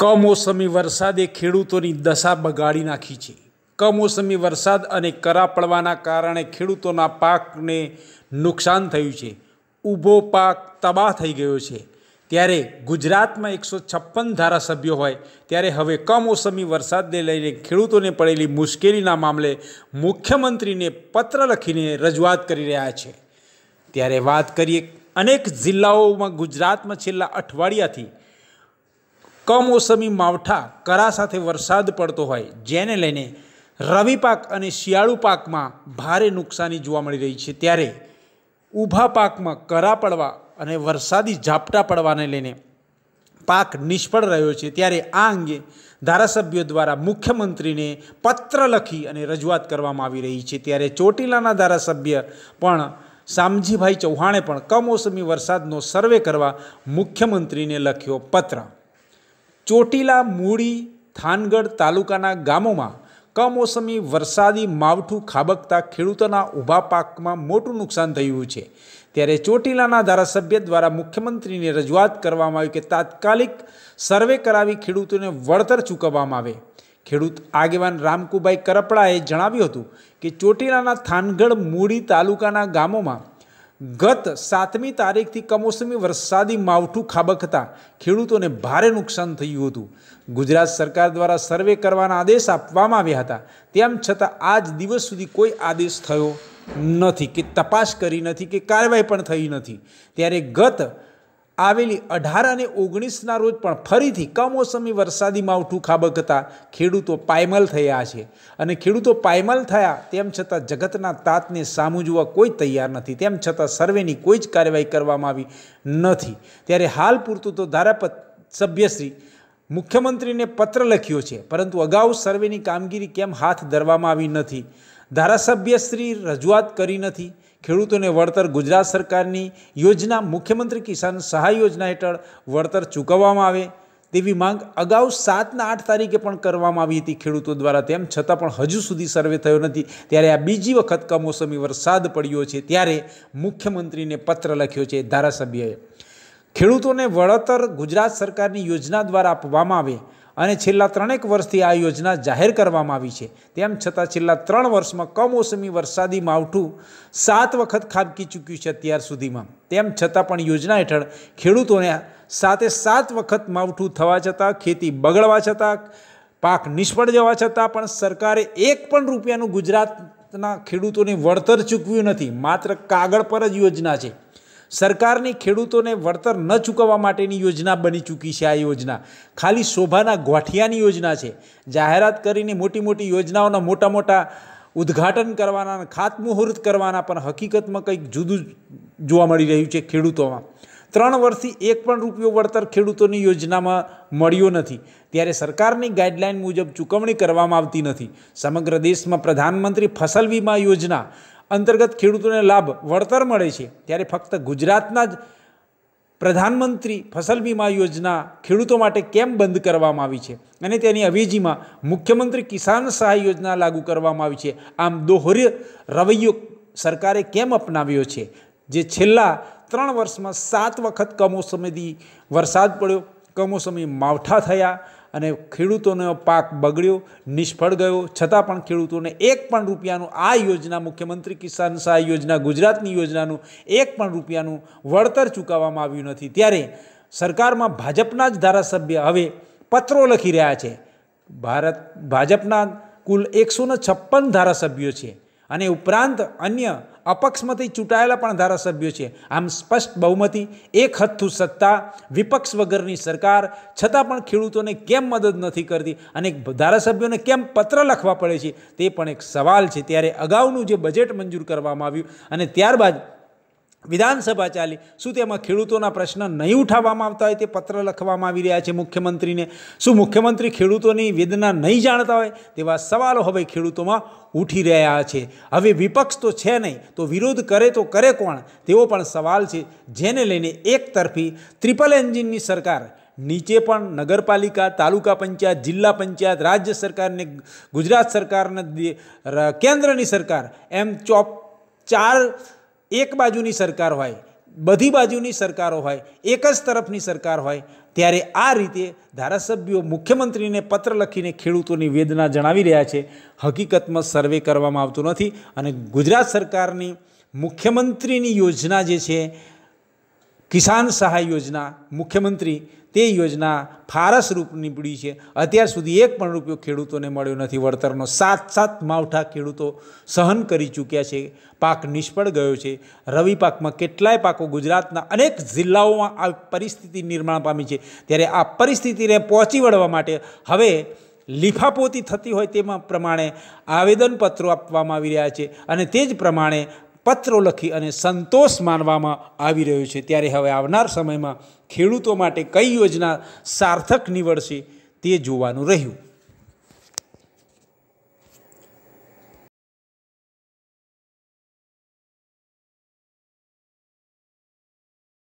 કમોસમી વરસાદે ખેડૂતોની દશા બગાડી નાખી છે કમોસમી વરસાદ અને કરા પડવાના કારણે ખેડૂતોના પાકને નુકસાન થયું છે ઊભો પાક તબાહ થઈ ગયો છે ત્યારે ગુજરાતમાં એકસો છપ્પન ધારાસભ્યો હોય ત્યારે હવે કમોસમી વરસાદને લઈને ખેડૂતોને પડેલી મુશ્કેલીના મામલે મુખ્યમંત્રીને પત્ર લખીને રજૂઆત કરી રહ્યા છે ત્યારે વાત કરીએ અનેક જિલ્લાઓમાં ગુજરાતમાં છેલ્લા અઠવાડિયાથી કમોસમી માવઠા કરા સાથે વરસાદ પડતો હોય જેને લઈને રવિ પાક અને શિયાળુ પાકમાં ભારે નુકસાની જોવા મળી રહી છે ત્યારે ઊભા પાકમાં કરા પડવા અને વરસાદી ઝાપટા પડવાને લઈને પાક નિષ્ફળ રહ્યો છે ત્યારે આ અંગે ધારાસભ્યો દ્વારા મુખ્યમંત્રીને પત્ર લખી અને રજૂઆત કરવામાં આવી રહી છે ત્યારે ચોટીલાના ધારાસભ્ય પણ સામજીભાઈ ચૌહાણે પણ કમોસમી વરસાદનો સર્વે કરવા મુખ્યમંત્રીને લખ્યો પત્ર ચોટીલા મૂળી થાનગઢ તાલુકાના ગામોમાં કમોસમી વરસાદી માવઠું ખાબકતા ખેડૂતોના ઊભા પાકમાં મોટું નુકસાન થયું છે ત્યારે ચોટીલાના ધારાસભ્ય દ્વારા મુખ્યમંત્રીને રજૂઆત કરવામાં આવી કે તાત્કાલિક સર્વે કરાવી ખેડૂતોને વળતર ચૂકવવામાં આવે ખેડૂત આગેવાન રામકુભાઈ કરપડાએ જણાવ્યું હતું કે ચોટીલાના થાનગઢ મૂડી તાલુકાના ગામોમાં ગત સાતમી તારીખથી કમોસમી વરસાદી માવઠું ખાબકતા ખેડૂતોને ભારે નુકસાન થયું હતું ગુજરાત સરકાર દ્વારા સર્વે કરવાના આદેશ આપવામાં આવ્યા હતા તેમ છતાં આજ દિવસ સુધી કોઈ આદેશ થયો નથી કે તપાસ કરી નથી કે કાર્યવાહી પણ થઈ નથી ત્યારે ગત આવેલી અઢાર અને ઓગણીસના રોજ પણ ફરીથી કમોસમી વરસાદી માવઠું ખાબકતા ખેડૂતો પાયમલ થયા છે અને ખેડૂતો પાયમલ થયા તેમ છતાં જગતના તાતને જોવા કોઈ તૈયાર નથી તેમ છતાં સર્વેની કોઈ જ કાર્યવાહી કરવામાં આવી નથી ત્યારે હાલ પૂરતું તો ધારાપત સભ્યશ્રી મુખ્યમંત્રીને પત્ર લખ્યો છે પરંતુ અગાઉ સર્વેની કામગીરી કેમ હાથ ધરવામાં આવી નથી ધારાસભ્ય શ્રી રજૂઆત કરી નથી ખેડૂતોને વળતર ગુજરાત સરકારની યોજના મુખ્યમંત્રી કિસાન સહાય યોજના હેઠળ વળતર ચૂકવવામાં આવે તેવી માંગ અગાઉ સાતના આઠ તારીખે પણ કરવામાં આવી હતી ખેડૂતો દ્વારા તેમ છતાં પણ હજુ સુધી સર્વે થયો નથી ત્યારે આ બીજી વખત કમોસમી વરસાદ પડ્યો છે ત્યારે મુખ્યમંત્રીને પત્ર લખ્યો છે ધારાસભ્યએ ખેડૂતોને વળતર ગુજરાત સરકારની યોજના દ્વારા આપવામાં આવે અને છેલ્લા ત્રણેક વર્ષથી આ યોજના જાહેર કરવામાં આવી છે તેમ છતાં છેલ્લા ત્રણ વર્ષમાં કમોસમી વરસાદી માવઠું સાત વખત ખાબકી ચૂક્યું છે અત્યાર સુધીમાં તેમ છતાં પણ યોજના હેઠળ ખેડૂતોને સાતે સાત વખત માવઠું થવા છતાં ખેતી બગડવા છતાં પાક નિષ્ફળ જવા છતાં પણ સરકારે એક પણ રૂપિયાનું ગુજરાતના ખેડૂતોને વળતર ચૂકવ્યું નથી માત્ર કાગળ પર જ યોજના છે સરકારની ખેડૂતોને વળતર ન ચૂકવવા માટેની યોજના બની ચૂકી છે આ યોજના ખાલી શોભાના ગોઠિયાની યોજના છે જાહેરાત કરીને મોટી મોટી યોજનાઓના મોટા મોટા ઉદ્ઘાટન કરવાના ખાતમુહૂર્ત કરવાના પણ હકીકતમાં કંઈક જુદું જોવા મળી રહ્યું છે ખેડૂતોમાં ત્રણ વર્ષથી એક પણ રૂપિયો વળતર ખેડૂતોની યોજનામાં મળ્યો નથી ત્યારે સરકારની ગાઈડલાઇન મુજબ ચૂકવણી કરવામાં આવતી નથી સમગ્ર દેશમાં પ્રધાનમંત્રી ફસલ વીમા યોજના અંતર્ગત ખેડૂતોને લાભ વળતર મળે છે ત્યારે ફક્ત ગુજરાતના જ પ્રધાનમંત્રી ફસલ વીમા યોજના ખેડૂતો માટે કેમ બંધ કરવામાં આવી છે અને તેની અવેજીમાં મુખ્યમંત્રી કિસાન સહાય યોજના લાગુ કરવામાં આવી છે આમ દોહર્ય રવૈયો સરકારે કેમ અપનાવ્યો છે જે છેલ્લા ત્રણ વર્ષમાં સાત વખત કમોસમીથી વરસાદ પડ્યો કમોસમી માવઠા થયા અને ખેડૂતોનો પાક બગડ્યો નિષ્ફળ ગયો છતાં પણ ખેડૂતોને એક પણ રૂપિયાનું આ યોજના મુખ્યમંત્રી કિસાન સહાય યોજના ગુજરાતની યોજનાનું એક પણ રૂપિયાનું વળતર ચૂકવવામાં આવ્યું નથી ત્યારે સરકારમાં ભાજપના જ ધારાસભ્ય હવે પત્રો લખી રહ્યા છે ભારત ભાજપના કુલ એકસો છપ્પન ધારાસભ્યો છે અને ઉપરાંત અન્ય અપક્ષમાંથી ચૂંટાયેલા પણ ધારાસભ્યો છે આમ સ્પષ્ટ બહુમતી એક હથ્થુ સત્તા વિપક્ષ વગરની સરકાર છતાં પણ ખેડૂતોને કેમ મદદ નથી કરતી અને ધારાસભ્યોને કેમ પત્ર લખવા પડે છે તે પણ એક સવાલ છે ત્યારે અગાઉનું જે બજેટ મંજૂર કરવામાં આવ્યું અને ત્યારબાદ વિધાનસભા ચાલી શું તેમાં ખેડૂતોના પ્રશ્ન નહીં ઉઠાવવામાં આવતા હોય તે પત્ર લખવામાં આવી રહ્યા છે મુખ્યમંત્રીને શું મુખ્યમંત્રી ખેડૂતોની વેદના નહીં જાણતા હોય તેવા સવાલો હવે ખેડૂતોમાં ઉઠી રહ્યા છે હવે વિપક્ષ તો છે નહીં તો વિરોધ કરે તો કરે કોણ તેવો પણ સવાલ છે જેને લઈને એકતરફી ટ્રિપલ એન્જિનની સરકાર નીચે પણ નગરપાલિકા તાલુકા પંચાયત જિલ્લા પંચાયત રાજ્ય સરકારને ગુજરાત સરકારને કેન્દ્રની સરકાર એમ ચોપ ચાર એક બાજુની સરકાર હોય બધી બાજુની સરકારો હોય એક જ તરફની સરકાર હોય ત્યારે આ રીતે ધારાસભ્યો મુખ્યમંત્રીને પત્ર લખીને ખેડૂતોની વેદના જણાવી રહ્યા છે હકીકતમાં સર્વે કરવામાં આવતું નથી અને ગુજરાત સરકારની મુખ્યમંત્રીની યોજના જે છે કિસાન સહાય યોજના મુખ્યમંત્રી તે યોજના ફારસ રૂપ નીપડી છે અત્યાર સુધી એક પણ રૂપિયો ખેડૂતોને મળ્યો નથી વળતરનો સાત સાત માવઠા ખેડૂતો સહન કરી ચૂક્યા છે પાક નિષ્ફળ ગયો છે રવિ પાકમાં કેટલાય પાકો ગુજરાતના અનેક જિલ્લાઓમાં આ પરિસ્થિતિ નિર્માણ પામી છે ત્યારે આ પરિસ્થિતિને પહોંચી વળવા માટે હવે લીફાપોતી થતી હોય તેમાં પ્રમાણે આવેદનપત્રો આપવામાં આવી રહ્યા છે અને તે જ પ્રમાણે પત્રો લખી અને સંતોષ માનવામાં આવી રહ્યો છે ત્યારે હવે આવનાર સમયમાં ખેડૂતો માટે કઈ યોજના સાર્થક નીવડશે તે જોવાનું રહ્યું